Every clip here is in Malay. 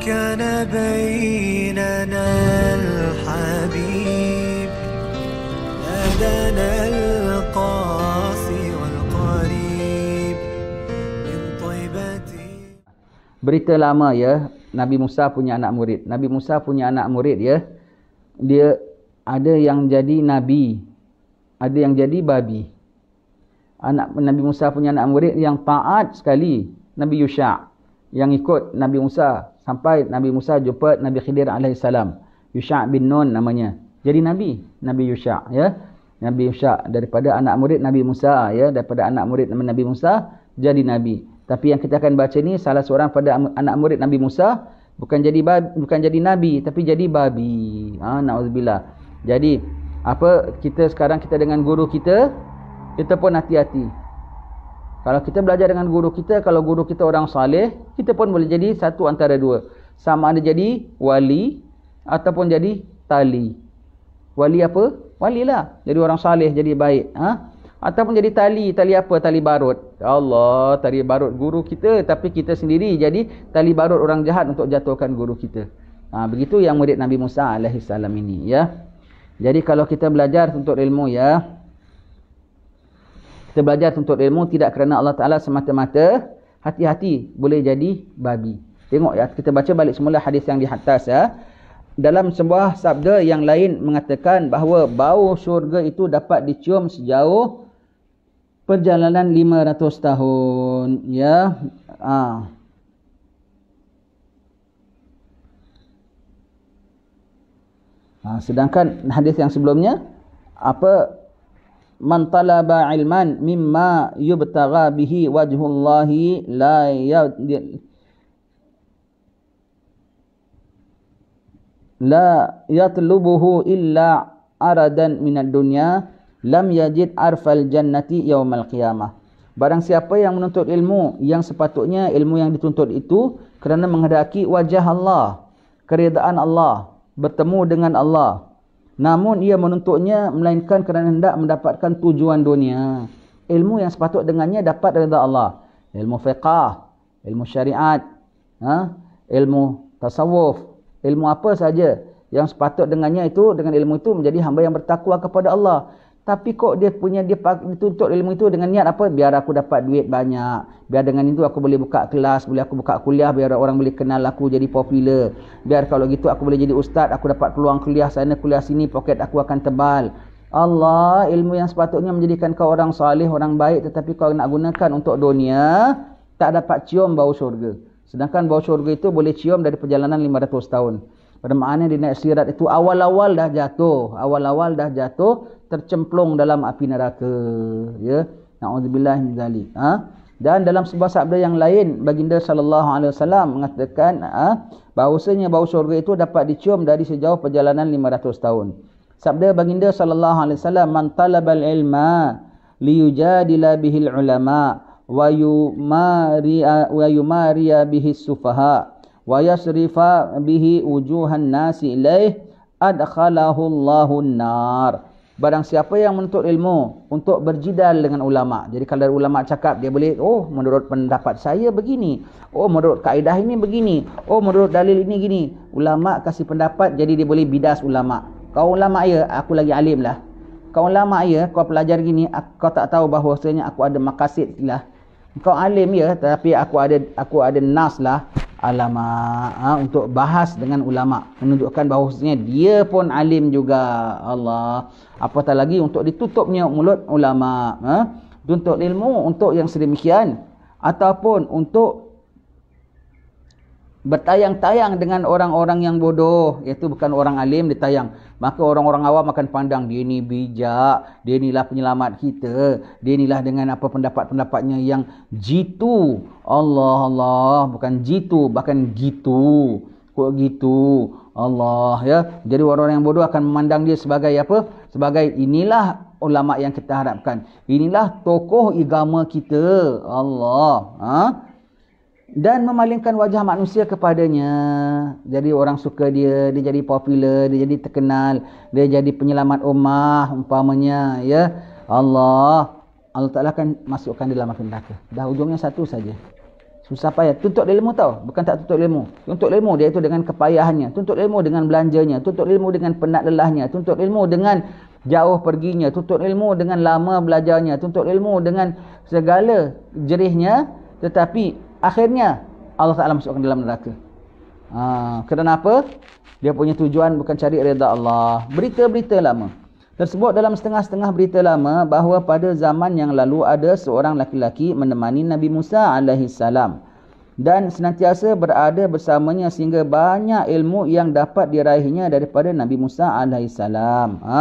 كان بيننا الحبيب نادانا القاسي والقريب من طيبتي Berita lama ya Nabi Musa punya anak murid Nabi Musa punya anak murid ya dia ada yang jadi nabi ada yang jadi babi anak Nabi Musa punya anak murid yang taat sekali Nabi Yusha yang ikut Nabi Musa sampai Nabi Musa jumpa Nabi Khidir alaihissalam. Yusha' bin Nun namanya. Jadi Nabi, Nabi Yusha' ya. Nabi Yusha' daripada anak murid Nabi Musa ya, daripada anak murid Nabi Musa jadi nabi. Tapi yang kita akan baca ni salah seorang pada anak murid Nabi Musa bukan jadi bukan jadi nabi tapi jadi babi. Ah ha, naudzubillah. Jadi apa kita sekarang kita dengan guru kita kita pun hati-hati kalau kita belajar dengan guru kita, kalau guru kita orang salih, kita pun boleh jadi satu antara dua. Sama ada jadi wali ataupun jadi tali. Wali apa? Wali lah, Jadi orang salih, jadi baik. Ha? Ataupun jadi tali. Tali apa? Tali barut. Ya Allah, tali barut guru kita. Tapi kita sendiri jadi tali barut orang jahat untuk jatuhkan guru kita. Ha, begitu yang murid Nabi Musa AS ini. Ya? Jadi kalau kita belajar untuk ilmu, ya kita belajar untuk ilmu tidak kerana Allah Ta'ala semata-mata hati-hati boleh jadi babi tengok ya kita baca balik semula hadis yang di ya dalam sebuah sabda yang lain mengatakan bahawa bau syurga itu dapat dicium sejauh perjalanan 500 tahun ya ha. Ha, sedangkan hadis yang sebelumnya apa man talaba ilman mimma yubtaga bihi wajhullahi la yad la yatlubuhu illa aradan min minad dunya lam yajid arfal jannati yaumal qiyamah barang siapa yang menuntut ilmu yang sepatutnya ilmu yang dituntut itu kerana menghadaki wajah Allah keridaan Allah bertemu dengan Allah Namun ia menuntutnya melainkan kerana hendak mendapatkan tujuan dunia. Ilmu yang sepatut dengannya dapat dari Allah. Ilmu fiqah, ilmu syariat, ha? ilmu tasawuf, ilmu apa saja yang sepatut dengannya itu dengan ilmu itu menjadi hamba yang bertakwa kepada Allah. Tapi kok dia punya dia dituntut ilmu itu dengan niat apa? Biar aku dapat duit banyak. Biar dengan itu aku boleh buka kelas, boleh aku buka kuliah, biar orang boleh kenal aku jadi popular. Biar kalau gitu aku boleh jadi ustaz, aku dapat peluang kuliah sana, kuliah sini, poket aku akan tebal. Allah, ilmu yang sepatutnya menjadikan kau orang salih, orang baik tetapi kau nak gunakan untuk dunia, tak dapat cium bau syurga. Sedangkan bau syurga itu boleh cium dari perjalanan 500 tahun. Bermakna di naik sirat itu awal-awal dah jatuh. Awal-awal dah jatuh tercemplung dalam api neraka ya naudzubillah min zalik ha? dan dalam sebuah sabda yang lain baginda sallallahu alaihi wasallam mengatakan ha, bahawasanya bau syurga itu dapat dicium dari sejauh perjalanan 500 tahun sabda baginda sallallahu alaihi wasallam man talabal ilma liyujadila bihil ulama wa yumaria wa yumaria bihis sufaha wa yasrifa bihi wujuhan nasi ilaih adkhalahullahu an-nar Barang siapa yang menuntut ilmu untuk berjidal dengan ulama. Jadi kalau ada ulama cakap dia boleh, oh menurut pendapat saya begini. Oh menurut kaedah ini begini. Oh menurut dalil ini gini. Ulama kasih pendapat jadi dia boleh bidas ulama. Kau ulama ya, aku lagi alim lah. Kau ulama ya, kau pelajar gini, aku, kau tak tahu bahawa sebenarnya aku ada makasih lah. Kau alim ya, tapi aku ada aku ada nas lah. Alamak ha, Untuk bahas dengan ulama' Menunjukkan bahawasanya dia pun alim juga Allah Apatah lagi untuk ditutupnya mulut ulama' ha? Untuk ilmu, untuk yang sedemikian Ataupun untuk bertayang-tayang dengan orang-orang yang bodoh iaitu bukan orang alim ditayang maka orang-orang awam akan pandang dia ni bijak dia inilah penyelamat kita dia inilah dengan apa pendapat-pendapatnya yang jitu Allah Allah bukan jitu bahkan gitu kok gitu Allah ya jadi orang-orang yang bodoh akan memandang dia sebagai apa sebagai inilah ulama yang kita harapkan inilah tokoh agama kita Allah ha dan memalingkan wajah manusia kepadanya jadi orang suka dia dia jadi popular dia jadi terkenal dia jadi penyelamat ummah umpamanya ya Allah Allah Taala akan masukkan dia dalam neraka dah ujungnya satu saja susah payah tuntut ilmu tau bukan tak tuntut ilmu tuntut ilmu dia itu dengan kepayahannya tuntut ilmu dengan belanjanya tuntut ilmu dengan penat lelahnya tuntut ilmu dengan jauh perginya tuntut ilmu dengan lama belajarnya tuntut ilmu dengan segala jerihnya tetapi akhirnya Allah Taala masukkan dalam neraka. Ha, kerana apa? Dia punya tujuan bukan cari reda Allah. Berita-berita lama. Tersebut dalam setengah-setengah berita lama bahawa pada zaman yang lalu ada seorang laki-laki menemani Nabi Musa alaihi dan senantiasa berada bersamanya sehingga banyak ilmu yang dapat diraihnya daripada Nabi Musa alaihi Ha?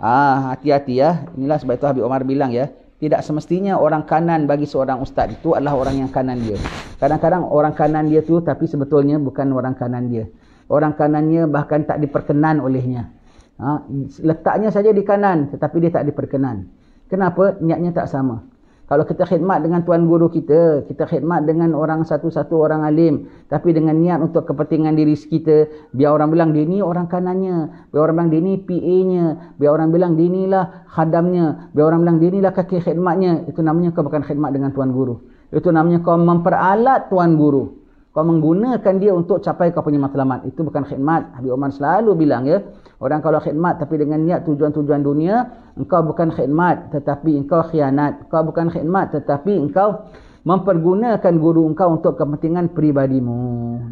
Ah, hati-hati ya. Inilah sebab itu Habib Omar bilang ya tidak semestinya orang kanan bagi seorang ustaz itu adalah orang yang kanan dia. Kadang-kadang orang kanan dia tu tapi sebetulnya bukan orang kanan dia. Orang kanannya bahkan tak diperkenan olehnya. Ha? Letaknya saja di kanan tetapi dia tak diperkenan. Kenapa? Niatnya tak sama. Kalau kita khidmat dengan tuan guru kita, kita khidmat dengan orang satu-satu orang alim, tapi dengan niat untuk kepentingan diri kita, biar orang bilang dia ni orang kanannya, biar orang bilang dia ni PA-nya, biar orang bilang dia ni lah khadamnya, biar orang bilang dia ni lah kaki khidmatnya, itu namanya kau bukan khidmat dengan tuan guru. Itu namanya kau memperalat tuan guru. Kau menggunakan dia untuk capai kau punya matlamat. Itu bukan khidmat. Habib Omar selalu bilang ya. Orang kalau khidmat tapi dengan niat tujuan-tujuan dunia, engkau bukan khidmat tetapi engkau khianat. Engkau bukan khidmat tetapi engkau mempergunakan guru engkau untuk kepentingan peribadimu.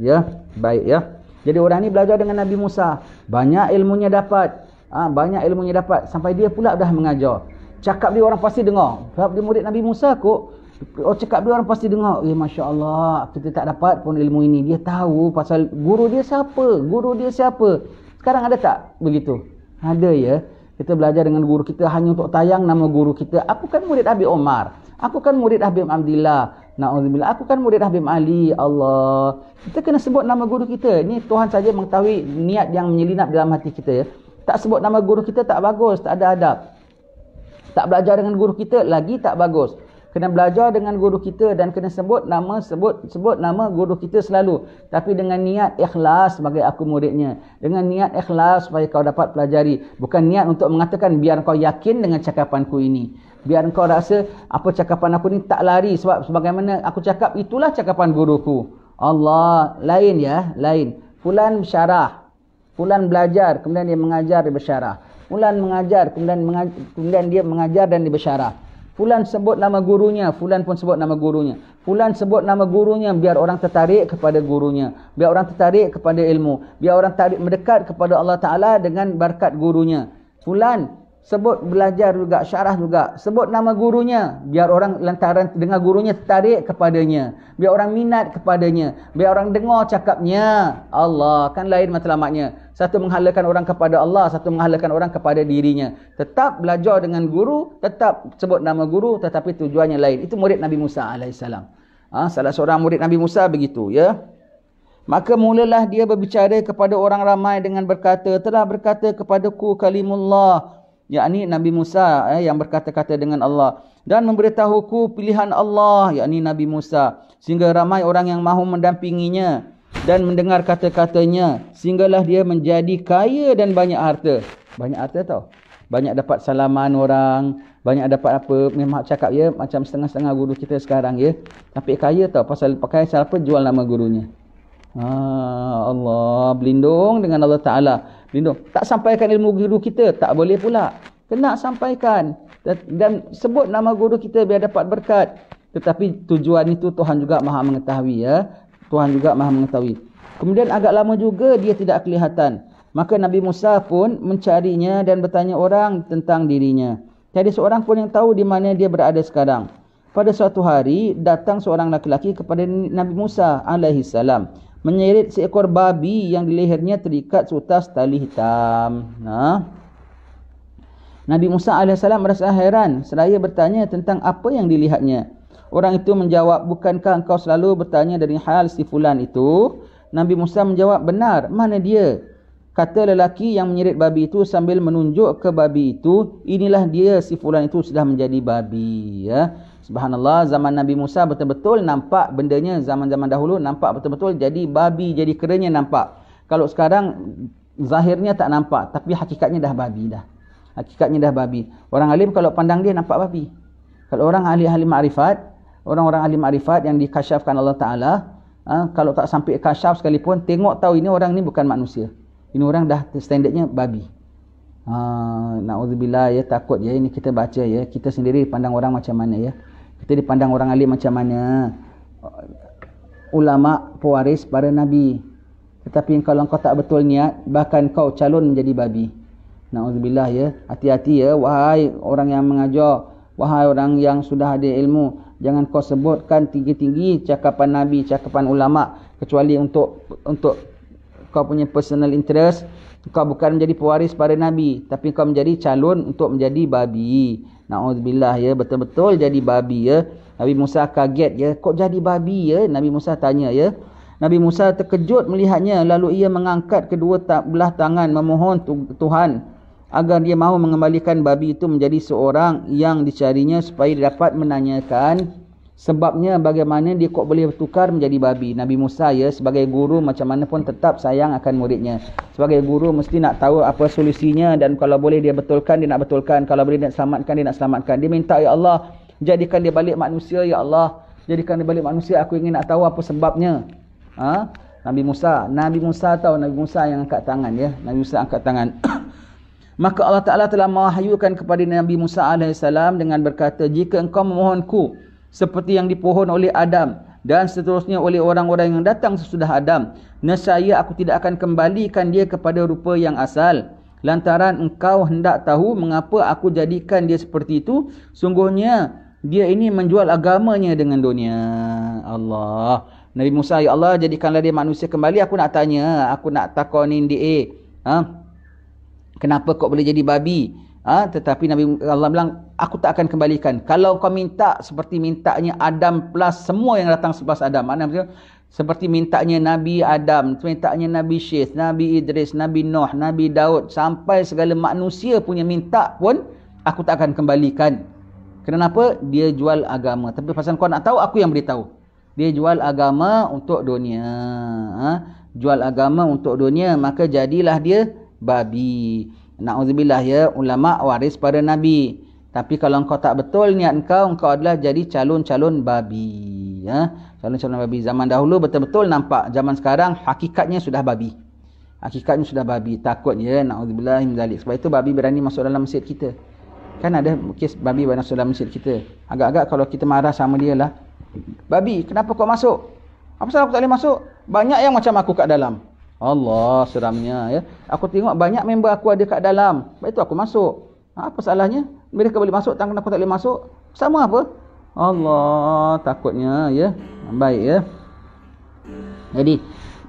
Ya, baik ya. Jadi orang ini belajar dengan Nabi Musa. Banyak ilmunya dapat. Ha, banyak ilmunya dapat. Sampai dia pula dah mengajar. Cakap dia orang pasti dengar. Sebab dia murid Nabi Musa kok. Oh cakap dia orang pasti dengar. Eh Masya Allah. Kita tak dapat pun ilmu ini. Dia tahu pasal guru dia siapa. Guru dia siapa. Sekarang ada tak begitu? Ada ya. Kita belajar dengan guru kita hanya untuk tayang nama guru kita. Aku kan murid Habib Omar. Aku kan murid Habib Abdillah. Na'udzubillah. Aku kan murid Habib Ali. Allah. Kita kena sebut nama guru kita. Ini Tuhan saja mengetahui niat yang menyelinap dalam hati kita ya. Tak sebut nama guru kita tak bagus. Tak ada adab. Tak belajar dengan guru kita lagi tak bagus kena belajar dengan guru kita dan kena sebut nama sebut sebut nama guru kita selalu tapi dengan niat ikhlas sebagai aku muridnya dengan niat ikhlas supaya kau dapat pelajari bukan niat untuk mengatakan biar kau yakin dengan cakapanku ini biar kau rasa apa cakapan aku ni tak lari sebab sebagaimana aku cakap itulah cakapan guruku Allah lain ya lain fulan syarah fulan belajar kemudian dia mengajar dia bersyarah fulan mengajar kemudian mengajar, kemudian dia mengajar dan dia bersyarah Fulan sebut nama gurunya, Fulan pun sebut nama gurunya. Fulan sebut nama gurunya, biar orang tertarik kepada gurunya. Biar orang tertarik kepada ilmu. Biar orang tertarik mendekat kepada Allah Ta'ala dengan berkat gurunya. Fulan sebut belajar juga, syarah juga. Sebut nama gurunya, biar orang lantaran dengar gurunya tertarik kepadanya. Biar orang minat kepadanya. Biar orang dengar cakapnya. Allah, kan lain matlamatnya. Satu menghalakan orang kepada Allah, satu menghalakan orang kepada dirinya. Tetap belajar dengan guru, tetap sebut nama guru tetapi tujuannya lain. Itu murid Nabi Musa AS. Ha, ah, salah seorang murid Nabi Musa begitu. ya. Maka mulalah dia berbicara kepada orang ramai dengan berkata, telah berkata kepadaku kalimullah. Ya ni Nabi Musa eh, yang berkata-kata dengan Allah. Dan memberitahuku pilihan Allah, yakni Nabi Musa. Sehingga ramai orang yang mahu mendampinginya dan mendengar kata-katanya sehinggalah dia menjadi kaya dan banyak harta. Banyak harta tau. Banyak dapat salaman orang, banyak dapat apa, memang cakap ya macam setengah-setengah guru kita sekarang ya. Tapi kaya tau pasal pakai siapa jual nama gurunya. Ah Allah berlindung dengan Allah Taala. Lindung. Tak sampaikan ilmu guru kita tak boleh pula. Kena sampaikan dan, dan sebut nama guru kita biar dapat berkat. Tetapi tujuan itu Tuhan juga maha mengetahui ya. Tuhan juga maha mengetahui. Kemudian agak lama juga dia tidak kelihatan. Maka Nabi Musa pun mencarinya dan bertanya orang tentang dirinya. Tiada seorang pun yang tahu di mana dia berada sekarang. Pada suatu hari datang seorang lelaki kepada Nabi Musa alaihi salam menyeret seekor babi yang di lehernya terikat seutas tali hitam. Nah. Ha? Nabi Musa alaihi merasa heran seraya bertanya tentang apa yang dilihatnya. Orang itu menjawab, "Bukankah engkau selalu bertanya dari hal si fulan itu?" Nabi Musa menjawab, benar, mana dia? Kata lelaki yang menyerit babi itu sambil menunjuk ke babi itu, inilah dia si fulan itu sudah menjadi babi. Ya. Subhanallah, zaman Nabi Musa betul-betul nampak bendanya zaman-zaman dahulu, nampak betul-betul jadi babi, jadi keranya nampak. Kalau sekarang, zahirnya tak nampak, tapi hakikatnya dah babi dah. Hakikatnya dah babi. Orang alim kalau pandang dia nampak babi. Kalau orang ahli-ahli ma'rifat, orang-orang ahli ma'rifat yang dikasyafkan Allah Ta'ala, ha, kalau tak sampai kasyaf sekalipun tengok tahu ini orang ni bukan manusia ini orang dah standardnya babi ha, na'udzubillah ya takut ya ini kita baca ya kita sendiri pandang orang macam mana ya kita dipandang orang alim macam mana ulama pewaris para nabi tetapi kalau engkau tak betul niat bahkan kau calon menjadi babi na'udzubillah ya hati-hati ya wahai orang yang mengajar wahai orang yang sudah ada ilmu Jangan kau sebutkan tinggi-tinggi cakapan Nabi, cakapan ulama kecuali untuk untuk kau punya personal interest. Kau bukan menjadi pewaris pada Nabi, tapi kau menjadi calon untuk menjadi babi. Nauzubillah ya, betul-betul jadi babi ya. Nabi Musa kaget ya, kok jadi babi ya? Nabi Musa tanya ya. Nabi Musa terkejut melihatnya lalu ia mengangkat kedua belah tangan memohon Tuhan agar dia mahu mengembalikan babi itu menjadi seorang yang dicarinya supaya dia dapat menanyakan sebabnya bagaimana dia kok boleh bertukar menjadi babi. Nabi Musa ya sebagai guru macam mana pun tetap sayang akan muridnya. Sebagai guru mesti nak tahu apa solusinya dan kalau boleh dia betulkan dia nak betulkan. Kalau boleh dia nak selamatkan dia nak selamatkan. Dia minta ya Allah jadikan dia balik manusia ya Allah. Jadikan dia balik manusia aku ingin nak tahu apa sebabnya. Ha? Nabi Musa, Nabi Musa tahu Nabi Musa yang angkat tangan ya. Nabi Musa angkat tangan. Maka Allah Ta'ala telah mewahyukan kepada Nabi Musa AS dengan berkata, Jika engkau memohonku seperti yang dipohon oleh Adam dan seterusnya oleh orang-orang yang datang sesudah Adam, nescaya aku tidak akan kembalikan dia kepada rupa yang asal. Lantaran engkau hendak tahu mengapa aku jadikan dia seperti itu, sungguhnya dia ini menjual agamanya dengan dunia. Allah. Nabi Musa, Ya Allah, jadikanlah dia manusia kembali. Aku nak tanya, aku nak takonin dia. Haa? Kenapa kau boleh jadi babi? Ha? Tetapi Nabi Allah bilang, aku tak akan kembalikan. Kalau kau minta seperti mintanya Adam plus semua yang datang selepas Adam. Adam seperti mintanya Nabi Adam, mintanya Nabi Syed, Nabi Idris, Nabi Nuh, Nabi Daud. Sampai segala manusia punya minta pun, aku tak akan kembalikan. Kenapa? Dia jual agama. Tapi pasal kau nak tahu, aku yang beritahu. Dia jual agama untuk dunia. Ha? Jual agama untuk dunia, maka jadilah dia babi. Na'udzubillah ya, ulama waris pada Nabi. Tapi kalau engkau tak betul niat engkau, engkau adalah jadi calon-calon babi. Ya? Calon-calon babi zaman dahulu betul-betul nampak. Zaman sekarang hakikatnya sudah babi. Hakikatnya sudah babi. Takut ya, na'udzubillah imzalik. Sebab itu babi berani masuk dalam masjid kita. Kan ada kes babi berani masuk dalam masjid kita. Agak-agak kalau kita marah sama dia lah. Babi, kenapa kau masuk? Apa salah aku tak boleh masuk? Banyak yang macam aku kat dalam. Allah seramnya ya. Aku tengok banyak member aku ada kat dalam. Baik tu aku masuk. Ha, apa salahnya? Mereka boleh masuk, tangan aku tak boleh masuk. Sama apa? Allah takutnya ya. Baik ya. Jadi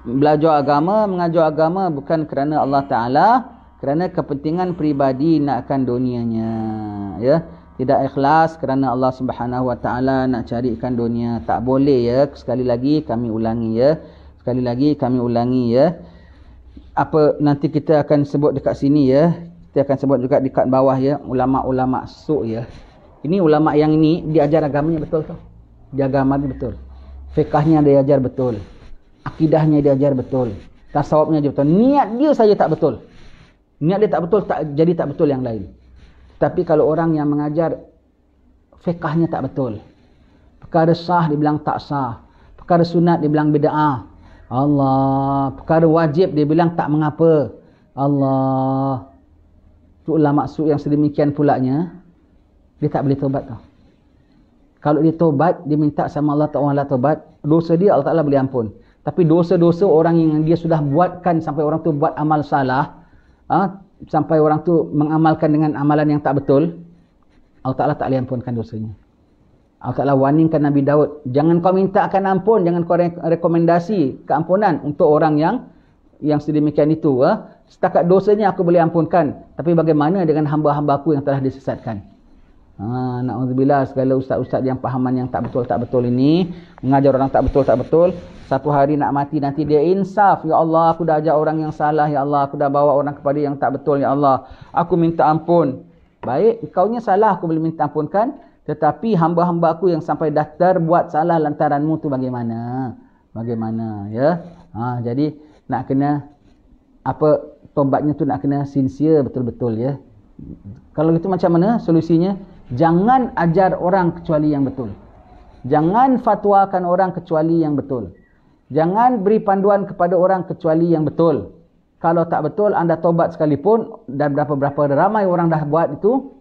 belajar agama, mengajar agama bukan kerana Allah Taala, kerana kepentingan peribadi nakkan dunianya ya. Tidak ikhlas kerana Allah Subhanahu Wa Taala nak carikan dunia. Tak boleh ya. Sekali lagi kami ulangi ya. Sekali lagi kami ulangi ya. Apa nanti kita akan sebut dekat sini ya. Kita akan sebut juga dekat bawah ya. Ulama-ulama su' ya. Ini ulama' yang ini diajar agamanya betul tau. Dia agama agamanya betul. Fekahnya dia ajar betul. Akidahnya dia ajar betul. Tasawabnya dia betul. Niat dia saja tak betul. Niat dia tak betul tak jadi tak betul yang lain. Tapi kalau orang yang mengajar fekahnya tak betul. Perkara sah dibilang tak sah. Perkara sunat dibilang bida'ah. Allah perkara wajib dia bilang tak mengapa Allah tu lah maksud yang sedemikian pulaknya dia tak boleh tobat tau kalau dia tobat dia minta sama Allah Ta'ala lah tobat dosa dia Allah Ta'ala boleh ampun tapi dosa-dosa orang yang dia sudah buatkan sampai orang tu buat amal salah ha? sampai orang tu mengamalkan dengan amalan yang tak betul Allah Ta'ala tak boleh ampunkan dosanya Allah warningkan Nabi Daud, jangan kau minta akan ampun, jangan kau rekomendasi keampunan untuk orang yang yang sedemikian itu. Eh? Setakat dosanya aku boleh ampunkan. Tapi bagaimana dengan hamba hambaku yang telah disesatkan? Ha, Na'udzubillah, segala ustaz-ustaz yang pahaman yang tak betul-tak betul ini, mengajar orang tak betul-tak betul, satu hari nak mati nanti dia insaf. Ya Allah, aku dah ajar orang yang salah. Ya Allah, aku dah bawa orang kepada yang tak betul. Ya Allah, aku minta ampun. Baik, kau nya salah aku boleh minta ampunkan. Tetapi hamba-hamba aku yang sampai daftar buat salah lantaranmu tu bagaimana? Bagaimana ya? Ha, jadi nak kena apa tombaknya tu nak kena sincere betul-betul ya. Kalau itu macam mana solusinya? Jangan ajar orang kecuali yang betul. Jangan fatwakan orang kecuali yang betul. Jangan beri panduan kepada orang kecuali yang betul. Kalau tak betul anda tobat sekalipun dan berapa-berapa ramai orang dah buat itu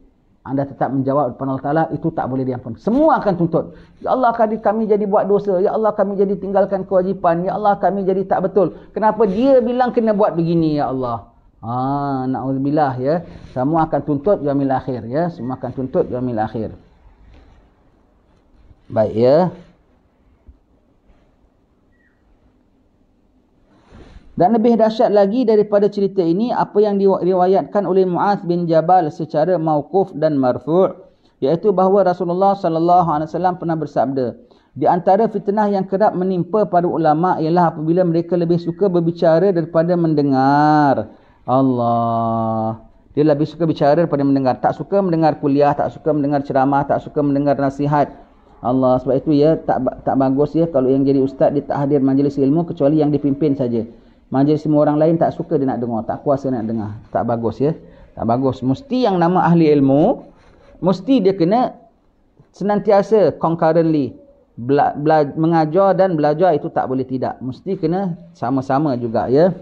anda tetap menjawab kepada Allah Ta'ala, itu tak boleh diampun. Semua akan tuntut. Ya Allah, kami jadi buat dosa. Ya Allah, kami jadi tinggalkan kewajipan. Ya Allah, kami jadi tak betul. Kenapa dia bilang kena buat begini, Ya Allah? Haa, na'udzubillah, ya. Semua akan tuntut, Ya akhir, ya. Semua akan tuntut, Ya akhir. Baik, ya. Dan lebih dahsyat lagi daripada cerita ini, apa yang diriwayatkan oleh Mu'az bin Jabal secara mawkuf dan marfu' iaitu bahawa Rasulullah sallallahu alaihi wasallam pernah bersabda, di antara fitnah yang kerap menimpa para ulama ialah apabila mereka lebih suka berbicara daripada mendengar. Allah. Dia lebih suka bicara daripada mendengar. Tak suka mendengar kuliah, tak suka mendengar ceramah, tak suka mendengar nasihat. Allah. Sebab itu ya tak tak bagus ya kalau yang jadi ustaz dia tak hadir majlis ilmu kecuali yang dipimpin saja majlis semua orang lain tak suka dia nak dengar, tak kuasa nak dengar. Tak bagus ya. Tak bagus. Mesti yang nama ahli ilmu, mesti dia kena senantiasa concurrently bela bela mengajar dan belajar itu tak boleh tidak. Mesti kena sama-sama juga ya.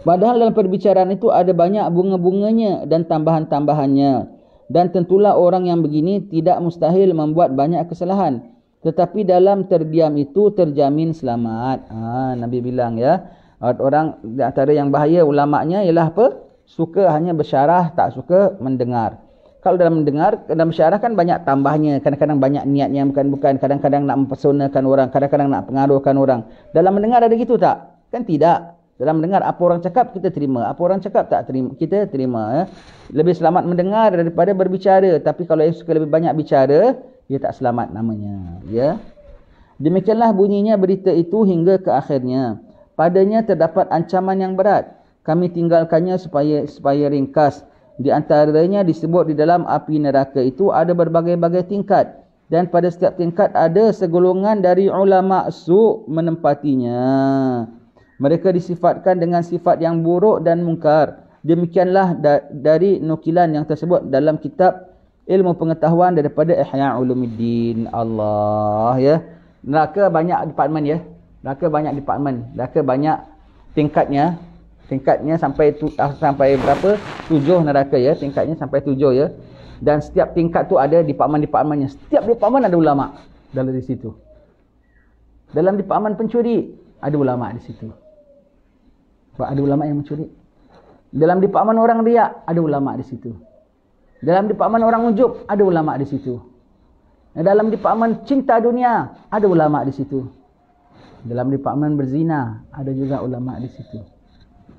Padahal dalam perbicaraan itu ada banyak bunga-bunganya dan tambahan-tambahannya. Dan tentulah orang yang begini tidak mustahil membuat banyak kesalahan tetapi dalam terdiam itu terjamin selamat. Ha, Nabi bilang ya. Orang di antara yang bahaya ulamaknya ialah apa? Suka hanya bersyarah, tak suka mendengar. Kalau dalam mendengar, dalam bersyarah kan banyak tambahnya. Kadang-kadang banyak niatnya bukan-bukan. Kadang-kadang nak mempersonakan orang. Kadang-kadang nak pengaruhkan orang. Dalam mendengar ada gitu tak? Kan tidak. Dalam mendengar apa orang cakap kita terima, apa orang cakap tak terima, kita terima ya. Lebih selamat mendengar daripada berbicara. Tapi kalau yang suka lebih banyak bicara, dia tak selamat namanya. Ya. Demikianlah bunyinya berita itu hingga ke akhirnya. Padanya terdapat ancaman yang berat. Kami tinggalkannya supaya supaya ringkas. Di antaranya disebut di dalam api neraka itu ada berbagai-bagai tingkat. Dan pada setiap tingkat ada segolongan dari ulama' su' menempatinya. Mereka disifatkan dengan sifat yang buruk dan mungkar. Demikianlah da dari nukilan yang tersebut dalam kitab ilmu pengetahuan daripada Ihya Ulumuddin Allah ya. Neraka banyak departmen ya. Neraka banyak departmen. Neraka banyak tingkatnya. Tingkatnya sampai tu, ah, sampai berapa? Tujuh neraka ya. Tingkatnya sampai tujuh ya. Dan setiap tingkat tu ada departmen-departmennya. Setiap departmen ada ulama dalam di situ. Dalam departmen pencuri ada ulama di situ. Sebab ada ulama yang mencuri. Dalam departmen orang riak ada ulama di situ. Dalam departemen orang ujub, ada ulama' di situ. Dalam departemen cinta dunia, ada ulama' di situ. Dalam departemen berzina, ada juga ulama' di situ.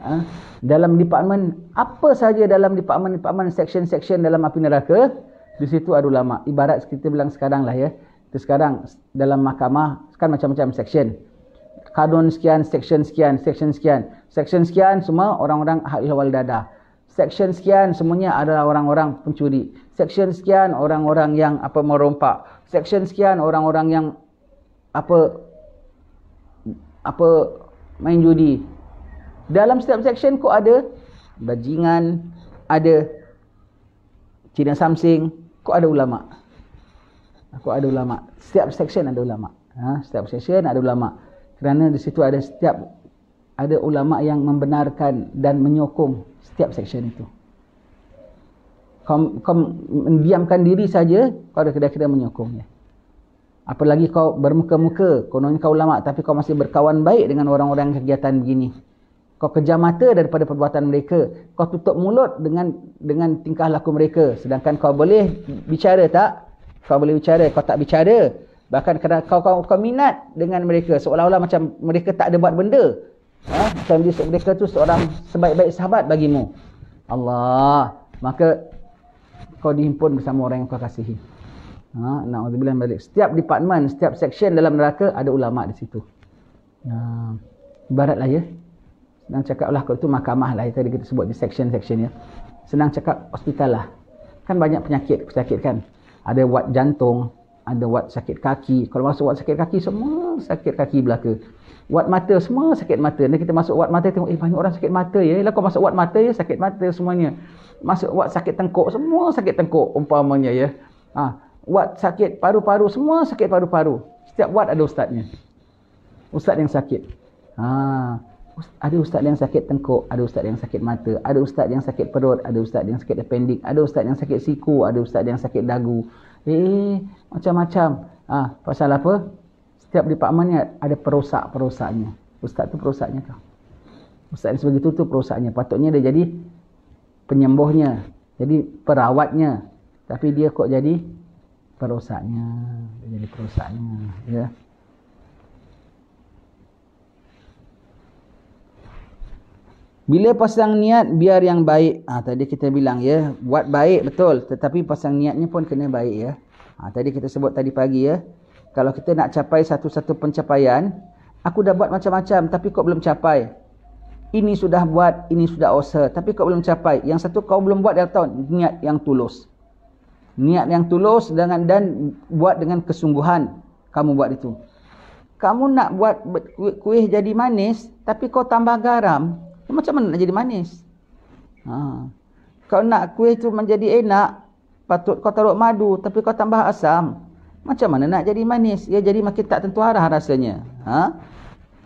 Ha? Dalam departemen, apa saja dalam departemen-departemen, section-section dalam api neraka, di situ ada ulama'. Ibarat kita bilang sekarang lah ya. Kita sekarang dalam mahkamah, kan macam-macam section. Kadun sekian, section sekian, section sekian. Section sekian semua orang-orang ahli wal dada. Seksyen sekian semuanya adalah orang-orang pencuri. Seksyen sekian orang-orang yang apa merompak. Seksyen sekian orang-orang yang apa apa main judi. Dalam setiap seksyen kok ada bajingan, ada Cina Samsing, kok ada ulama. Aku ada ulama. Setiap seksyen ada ulama. Ha? setiap seksyen ada ulama. Kerana di situ ada setiap ada ulama yang membenarkan dan menyokong setiap section itu kau, kau mendiamkan diri saja kau dah kira-kira menyokongnya apalagi kau bermuka-muka kononnya kau ulama tapi kau masih berkawan baik dengan orang-orang kegiatan begini kau kejam mata daripada perbuatan mereka kau tutup mulut dengan dengan tingkah laku mereka sedangkan kau boleh bicara tak kau boleh bicara kau tak bicara bahkan kau kau kau minat dengan mereka seolah-olah macam mereka tak ada buat benda ha? Kan dia, mereka tu seorang sebaik-baik sahabat bagimu Allah maka kau dihimpun bersama orang yang kau kasihi ha? nak uzubillah balik setiap departemen setiap section dalam neraka ada ulama di situ ha. ibarat lah ya senang cakap lah kalau tu mahkamah lah tadi kita sebut di section-section ya senang cakap hospital lah kan banyak penyakit penyakit kan ada wad jantung ada wad sakit kaki kalau masuk wad sakit kaki semua sakit kaki belaka Wad mata semua sakit mata. Dan kita masuk wad mata tengok eh banyak orang sakit mata ya. Kalau kau masuk wad mata ya sakit mata semuanya. Masuk wad sakit tengkuk semua sakit tengkuk umpamanya ya. Ha, wad sakit paru-paru semua sakit paru-paru. Setiap wad ada ustaznya. Ustaz yang sakit. Ha, ada ustaz yang sakit tengkuk, ada ustaz yang sakit mata, ada ustaz yang sakit perut, ada ustaz yang sakit appendix, ada ustaz yang sakit siku, ada ustaz yang sakit dagu. Eh, macam-macam. Ah, ha, pasal apa? setiap di departemen ni ada perosak-perosaknya. Ustaz tu perosaknya kah? Ustaz ni sebagai tu tu perosaknya. Patutnya dia jadi penyembuhnya. Jadi perawatnya. Tapi dia kok jadi perosaknya. Dia jadi perosaknya. Ya. Bila pasang niat, biar yang baik. Ha, tadi kita bilang ya, buat baik betul. Tetapi pasang niatnya pun kena baik ya. Ha, tadi kita sebut tadi pagi ya kalau kita nak capai satu-satu pencapaian, aku dah buat macam-macam tapi kau belum capai. Ini sudah buat, ini sudah usaha tapi kau belum capai. Yang satu kau belum buat dah tahu, niat yang tulus. Niat yang tulus dengan dan buat dengan kesungguhan kamu buat itu. Kamu nak buat kuih, kuih jadi manis tapi kau tambah garam, ya macam mana nak jadi manis? Ha. Kau nak kuih itu menjadi enak, patut kau taruh madu tapi kau tambah asam. Macam mana nak jadi manis? Ia jadi makin tak tentu arah rasanya. Ha?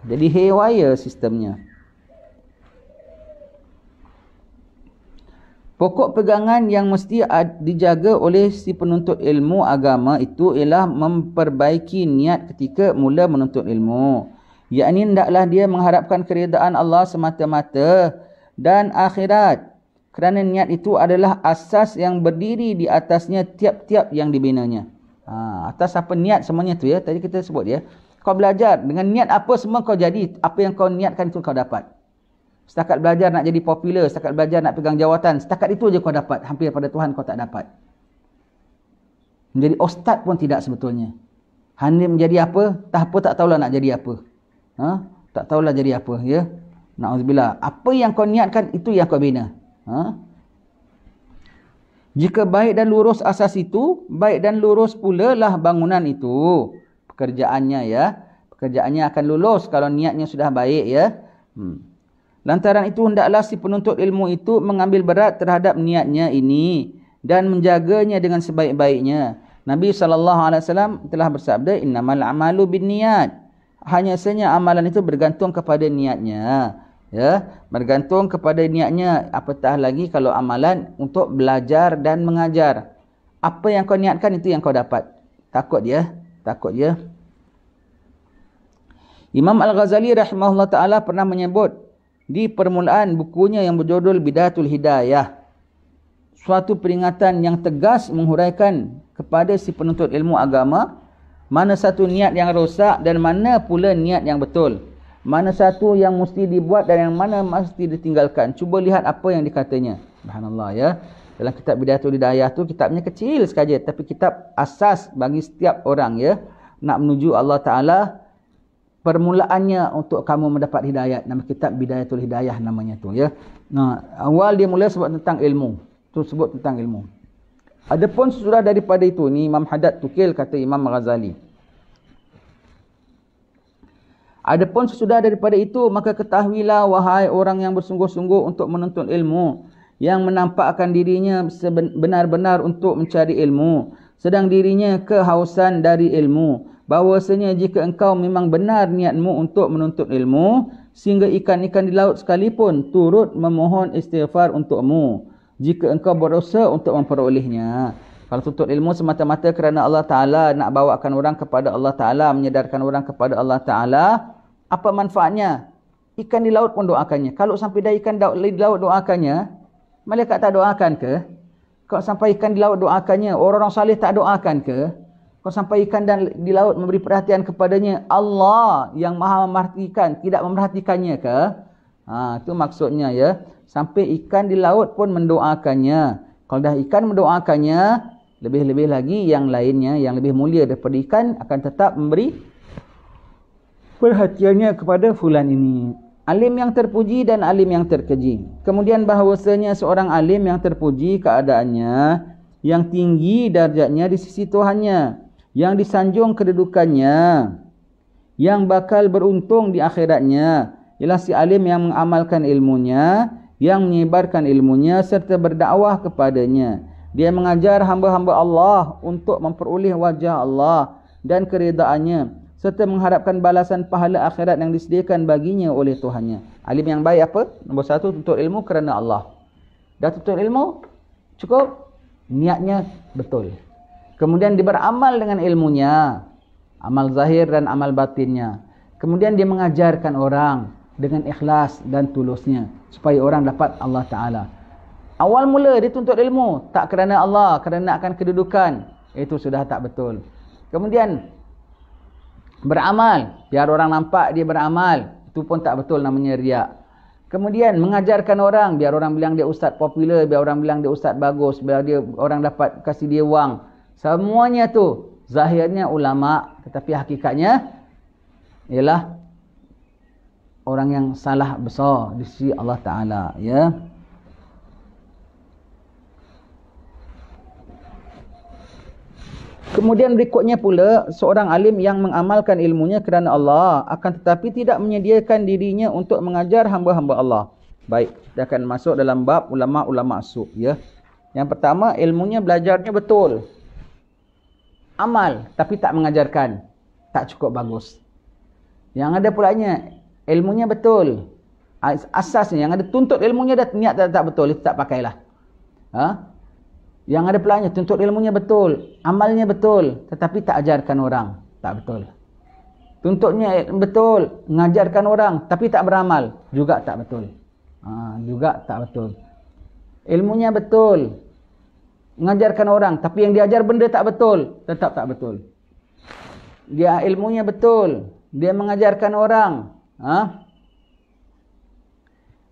Jadi haywire sistemnya. Pokok pegangan yang mesti dijaga oleh si penuntut ilmu agama itu ialah memperbaiki niat ketika mula menuntut ilmu. Ia ini tidaklah dia mengharapkan keredaan Allah semata-mata dan akhirat. Kerana niat itu adalah asas yang berdiri di atasnya tiap-tiap yang dibinanya. Ha, atas apa niat semuanya tu ya. Tadi kita sebut ya. Kau belajar dengan niat apa semua kau jadi. Apa yang kau niatkan itu kau dapat. Setakat belajar nak jadi popular. Setakat belajar nak pegang jawatan. Setakat itu je kau dapat. Hampir pada Tuhan kau tak dapat. Menjadi ustaz pun tidak sebetulnya. Hanya menjadi apa? Tak apa tak tahulah nak jadi apa. Ha? Tak tahulah jadi apa ya. Na'udzubillah. Apa yang kau niatkan itu yang kau bina. Ha? Jika baik dan lurus asas itu, baik dan lurus pula lah bangunan itu. Pekerjaannya ya. Pekerjaannya akan lulus kalau niatnya sudah baik ya. Hmm. Lantaran itu, hendaklah si penuntut ilmu itu mengambil berat terhadap niatnya ini. Dan menjaganya dengan sebaik-baiknya. Nabi SAW telah bersabda, Innamal amalu bin niat. Hanya senya amalan itu bergantung kepada Niatnya ya bergantung kepada niatnya apatah lagi kalau amalan untuk belajar dan mengajar apa yang kau niatkan itu yang kau dapat takut dia takut dia Imam Al-Ghazali rahimahullah taala pernah menyebut di permulaan bukunya yang berjudul Bidatul Hidayah suatu peringatan yang tegas menghuraikan kepada si penuntut ilmu agama mana satu niat yang rosak dan mana pula niat yang betul mana satu yang mesti dibuat dan yang mana mesti ditinggalkan. Cuba lihat apa yang dikatanya. Subhanallah ya. Dalam kitab Bidayatul Hidayah tu kitabnya kecil sekali tapi kitab asas bagi setiap orang ya nak menuju Allah Taala permulaannya untuk kamu mendapat hidayah nama kitab Bidayatul Hidayah namanya tu ya. Nah, awal dia mula sebut tentang ilmu. Tu sebut tentang ilmu. Adapun sesudah daripada itu ni Imam Haddad Tukil kata Imam Ghazali. Adapun sesudah daripada itu, maka ketahuilah wahai orang yang bersungguh-sungguh untuk menuntut ilmu. Yang menampakkan dirinya benar-benar untuk mencari ilmu. Sedang dirinya kehausan dari ilmu. bahwasanya jika engkau memang benar niatmu untuk menuntut ilmu, sehingga ikan-ikan di laut sekalipun turut memohon istighfar untukmu. Jika engkau berusaha untuk memperolehnya. Kalau tuntut ilmu semata-mata kerana Allah Ta'ala nak bawakan orang kepada Allah Ta'ala, menyedarkan orang kepada Allah Ta'ala, apa manfaatnya? Ikan di laut pun doakannya. Kalau sampai dah ikan di laut doakannya, malaikat tak doakan ke? Kalau sampai ikan di laut doakannya, orang-orang salih tak doakan ke? Kalau sampai ikan dan di laut memberi perhatian kepadanya, Allah yang maha memerhatikan, tidak memperhatikannya ke? Ha, itu maksudnya ya. Sampai ikan di laut pun mendoakannya. Kalau dah ikan mendoakannya, lebih-lebih lagi yang lainnya, yang lebih mulia daripada ikan akan tetap memberi perhatiannya kepada fulan ini. Alim yang terpuji dan alim yang terkeji. Kemudian bahawasanya seorang alim yang terpuji keadaannya, yang tinggi darjatnya di sisi Tuhannya, yang disanjung kedudukannya, yang bakal beruntung di akhiratnya, ialah si alim yang mengamalkan ilmunya, yang menyebarkan ilmunya serta berdakwah kepadanya. Dia mengajar hamba-hamba Allah untuk memperoleh wajah Allah dan keredaannya serta mengharapkan balasan pahala akhirat yang disediakan baginya oleh Tuhannya. Alim yang baik apa? Nombor satu, tuntut ilmu kerana Allah. Dah tuntut ilmu, cukup. Niatnya betul. Kemudian dia beramal dengan ilmunya. Amal zahir dan amal batinnya. Kemudian dia mengajarkan orang dengan ikhlas dan tulusnya. Supaya orang dapat Allah Ta'ala. Awal mula dia tuntut ilmu. Tak kerana Allah, kerana akan kedudukan. Itu sudah tak betul. Kemudian beramal biar orang nampak dia beramal itu pun tak betul namanya riak kemudian mengajarkan orang biar orang bilang dia ustaz popular biar orang bilang dia ustaz bagus biar dia orang dapat kasih dia wang semuanya tu zahirnya ulama tetapi hakikatnya ialah orang yang salah besar di sisi Allah taala ya yeah? Kemudian berikutnya pula seorang alim yang mengamalkan ilmunya kerana Allah akan tetapi tidak menyediakan dirinya untuk mengajar hamba-hamba Allah. Baik, dia akan masuk dalam bab ulama-ulama su' ya. Yang pertama ilmunya belajarnya betul. Amal tapi tak mengajarkan. Tak cukup bagus. Yang ada pula pulanya ilmunya betul. Asasnya yang ada tuntut ilmunya dah niat tak, tak betul itu tak pakailah. Ha? Yang ada pelanya tuntut ilmunya betul, amalnya betul, tetapi tak ajarkan orang. Tak betul. Tuntutnya betul, mengajarkan orang, tapi tak beramal. Juga tak betul. Ha, juga tak betul. Ilmunya betul, mengajarkan orang, tapi yang diajar benda tak betul. Tetap tak betul. Dia ilmunya betul, dia mengajarkan orang. Ha?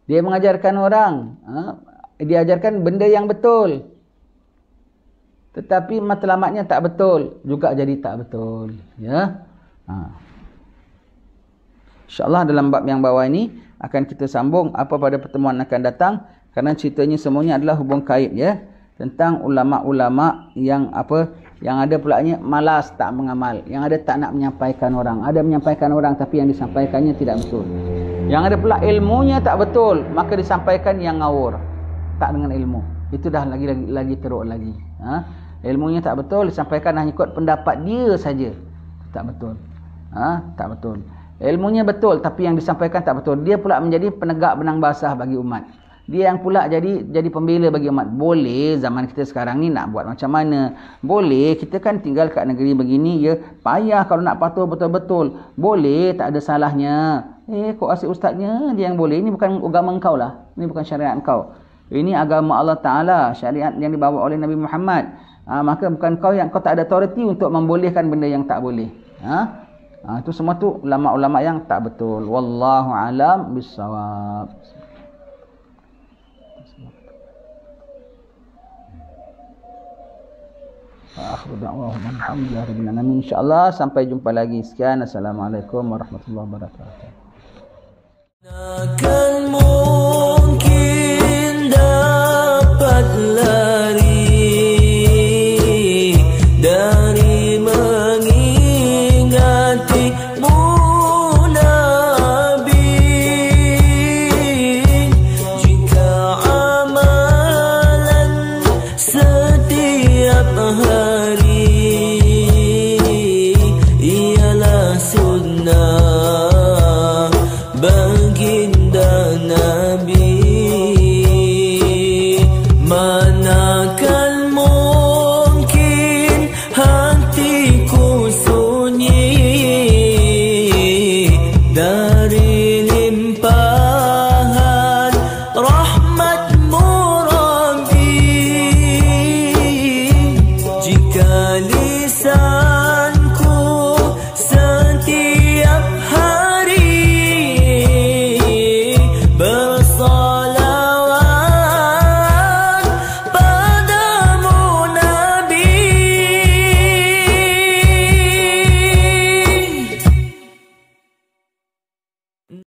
Dia mengajarkan orang. Ha? Dia ajarkan benda yang betul. Betul tetapi matlamatnya tak betul juga jadi tak betul ya ha. insyaallah dalam bab yang bawah ini akan kita sambung apa pada pertemuan akan datang kerana ceritanya semuanya adalah hubung kait ya tentang ulama-ulama yang apa yang ada pula pulaknya malas tak mengamal yang ada tak nak menyampaikan orang ada menyampaikan orang tapi yang disampaikannya tidak betul yang ada pula ilmunya tak betul maka disampaikan yang ngawur tak dengan ilmu itu dah lagi lagi, lagi teruk lagi ha ilmunya tak betul disampaikan hanya ikut pendapat dia saja tak betul ah ha? tak betul ilmunya betul tapi yang disampaikan tak betul dia pula menjadi penegak benang basah bagi umat dia yang pula jadi jadi pembela bagi umat boleh zaman kita sekarang ni nak buat macam mana boleh kita kan tinggal kat negeri begini ya payah kalau nak patuh betul-betul boleh tak ada salahnya eh kok asyik ustaznya dia yang boleh ini bukan agama engkau lah ini bukan syariat engkau ini agama Allah Ta'ala syariat yang dibawa oleh Nabi Muhammad ha, maka bukan kau yang kau tak ada authority untuk membolehkan benda yang tak boleh ha, ha itu semua tu ulama-ulama yang tak betul wallahu alam bisawab akhir da'wahum alhamdulillah rabbil alamin insyaallah sampai jumpa lagi sekian assalamualaikum warahmatullahi wabarakatuh akan mungkin dapatlah love.